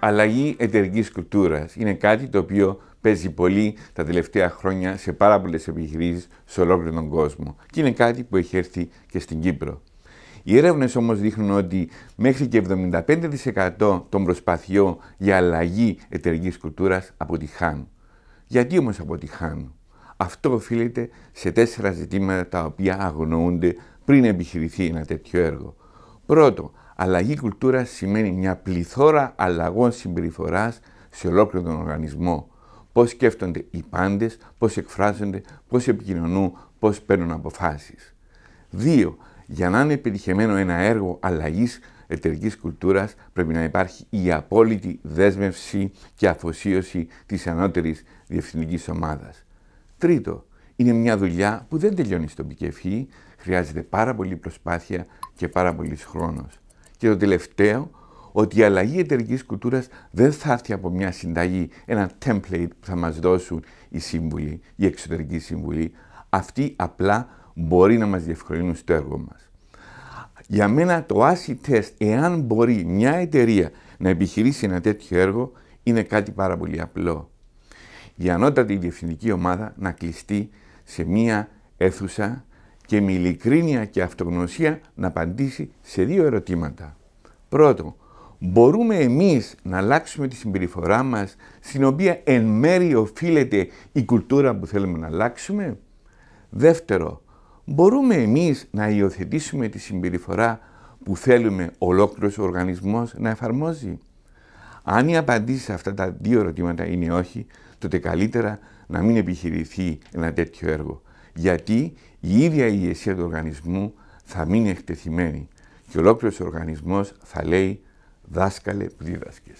αλλαγή εταιρικής κουλτούρας είναι κάτι το οποίο παίζει πολύ τα τελευταία χρόνια σε πάρα πολλές επιχειρήσεις σε ολόκληρο τον κόσμο και είναι κάτι που έχει έρθει και στην Κύπρο. Οι έρευνες όμως δείχνουν ότι μέχρι και 75% των προσπαθειών για αλλαγή εταιρικής κουλτούρας αποτυχάνουν. Γιατί όμως αποτυχάνουν, Αυτό οφείλεται σε τέσσερα ζητήματα τα οποία αγνοούνται πριν επιχειρηθεί ένα τέτοιο έργο. Πρώτο, Αλλαγή κουλτούρας σημαίνει μια πληθώρα αλλαγών συμπεριφοράς σε ολόκληρο τον οργανισμό. Πώς σκέφτονται οι πάντες, πώς εκφράζονται, πώς επικοινωνούν, πώς παίρνουν αποφάσεις. 2. Για να είναι επιτυχημένο ένα έργο αλλαγής εταιρικής κουλτούρας, πρέπει να υπάρχει η απόλυτη δέσμευση και αφοσίωση της ανώτερης διευθυντικής ομάδας. Τρίτο, είναι μια δουλειά που δεν τελειώνει στον πικεφή, χρειάζεται πάρα πολύ προσπάθεια και πάρα πολύς χρόνος. Και το τελευταίο, ότι η αλλαγή εταιρικής κουλτούρας δεν θα έρθει από μια συνταγή, ένα template που θα μας δώσουν οι σύμβουλοι, οι εξωτερικοί σύμβουλοι. Αυτοί απλά μπορεί να μας διευκολύνουν στο έργο μας. Για μένα το ACI test, εάν μπορεί μια εταιρεία να επιχειρήσει ένα τέτοιο έργο, είναι κάτι πάρα πολύ απλό. Η ανώτατη διευθυντική ομάδα να κλειστεί σε μία αίθουσα και με ειλικρίνεια και αυτογνωσία να απαντήσει σε δύο ερωτήματα. Πρώτο, μπορούμε εμείς να αλλάξουμε τη συμπεριφορά μας στην οποία εν μέρει οφείλεται η κουλτούρα που θέλουμε να αλλάξουμε. Δεύτερο, μπορούμε εμείς να υιοθετήσουμε τη συμπεριφορά που θέλουμε ολόκληρος ο οργανισμός να εφαρμόζει. Αν η απαντήση σε αυτά τα δύο ερωτήματα είναι όχι, τότε καλύτερα να μην επιχειρηθεί ένα τέτοιο έργο γιατί η ίδια η ηγεσία του οργανισμού θα μείνει εκτεθειμένη και ολόκληρος ο οργανισμός θα λέει «δάσκαλε δίδασκες».